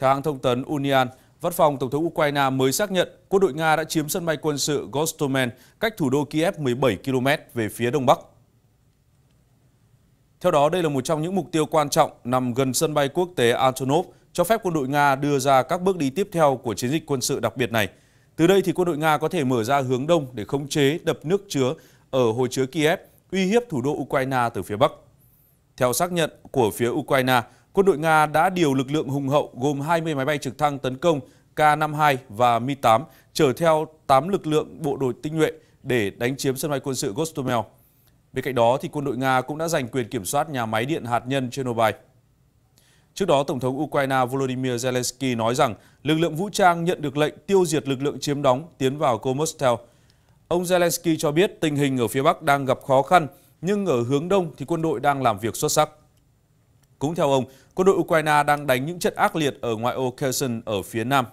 Theo hãng thông tấn Unian, Văn phòng Tổng thống Ukraine mới xác nhận quân đội Nga đã chiếm sân bay quân sự Gostomel, cách thủ đô Kiev 17 km về phía đông bắc. Theo đó, đây là một trong những mục tiêu quan trọng nằm gần sân bay quốc tế Antonov, cho phép quân đội Nga đưa ra các bước đi tiếp theo của chiến dịch quân sự đặc biệt này. Từ đây thì quân đội Nga có thể mở ra hướng đông để khống chế đập nước chứa ở hồ chứa Kiev, uy hiếp thủ đô Ukraine từ phía bắc. Theo xác nhận của phía Ukraine, Quân đội Nga đã điều lực lượng hùng hậu gồm 20 máy bay trực thăng tấn công K-52 và Mi-8 chở theo 8 lực lượng bộ đội tinh nhuệ để đánh chiếm sân bay quân sự Gostomel. Bên cạnh đó, thì quân đội Nga cũng đã giành quyền kiểm soát nhà máy điện hạt nhân Chernobyl. Trước đó, Tổng thống Ukraine Volodymyr Zelensky nói rằng lực lượng vũ trang nhận được lệnh tiêu diệt lực lượng chiếm đóng tiến vào Komostel. Ông Zelensky cho biết tình hình ở phía Bắc đang gặp khó khăn, nhưng ở hướng đông thì quân đội đang làm việc xuất sắc. Cũng theo ông, quân đội Ukraine đang đánh những trận ác liệt ở ngoại ô Kherson ở phía nam